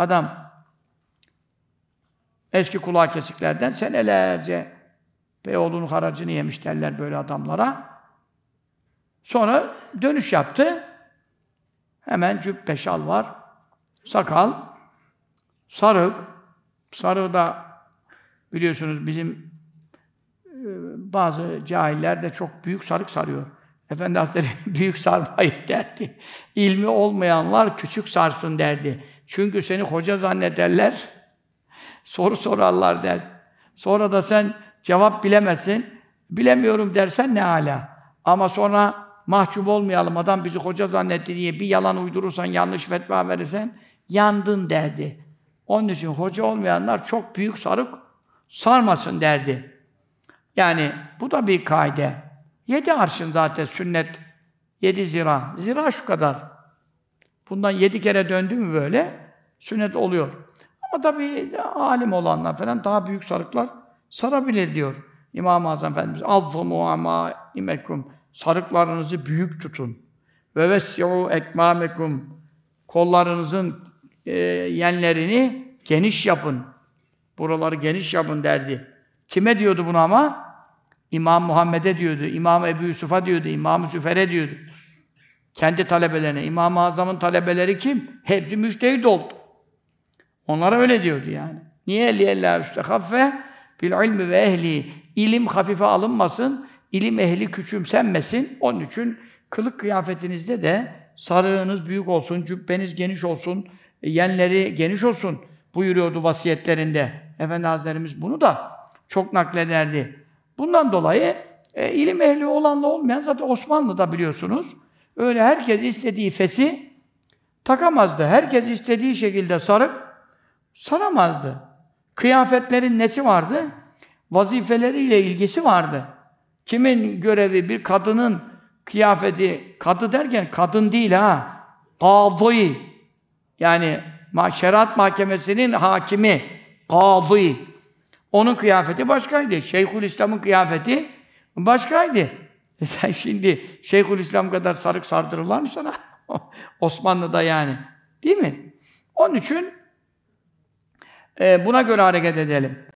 Adam eski kulağı kesiklerden senelerce Beyoğlu'nun haracını yemiş derler böyle adamlara. Sonra dönüş yaptı. Hemen cübbe şal var. Sakal. Sarık. Sarığı da biliyorsunuz bizim e, bazı cahiller de çok büyük sarık sarıyor. Efendi Hazretleri büyük sarmayın derdi. İlmi olmayanlar küçük sarsın derdi. Çünkü seni hoca zannederler, soru sorarlar der. Sonra da sen cevap bilemezsin. Bilemiyorum dersen ne hala. Ama sonra mahcup olmayalım. Adam bizi hoca zannetti diye bir yalan uydurursan, yanlış fetva verirsen yandın derdi. Onun için hoca olmayanlar çok büyük sarık sarmasın derdi. Yani bu da bir kaide. Yedi arşın zaten sünnet. Yedi zira. Zira şu kadar. Bundan yedi kere döndü mü böyle sünnet oluyor. Ama tabii alim olanlar falan daha büyük sarıklar sarabilir diyor. İmam-ı Azam Efendimiz azzamu ama imekum sarıklarınızı büyük tutun. Ve vesyu ekmamekum kollarınızın e, yenlerini geniş yapın. Buraları geniş yapın derdi. Kime diyordu bunu ama? İmam Muhammed'e diyordu, İmam Ebu Yusuf'a diyordu, İmam Süfer'e diyordu. Kendi talebelerine. İmam-ı Azam'ın talebeleri kim? Hepsi müştehid oldu. Onlara öyle diyordu yani. Niye liyella üstehaffe bil ilmi ve ehli. ilim hafife alınmasın, ilim ehli küçümsenmesin. Onun için kılık kıyafetinizde de sarığınız büyük olsun, cübbeniz geniş olsun, yenleri geniş olsun buyuruyordu vasiyetlerinde. Efendi Hazretlerimiz bunu da çok naklederdi. Bundan dolayı e, ilim ehli olanla olmayan zaten Osmanlı'da biliyorsunuz Öyle herkes istediği fesi takamazdı. Herkes istediği şekilde sarık saramazdı. Kıyafetlerin nesi vardı? Vazifeleriyle ilgisi vardı. Kimin görevi? Bir kadının kıyafeti, kadı derken kadın değil ha, kadı. Yani şeriat mahkemesinin hakimi, kadı. Onun kıyafeti başkaydı. Şeyhül İslam'ın kıyafeti başkaydı. E sen şimdi Şeyhülislam kadar sarık sardırırlar mı sana? Osmanlı'da yani. Değil mi? Onun için e, buna göre hareket edelim.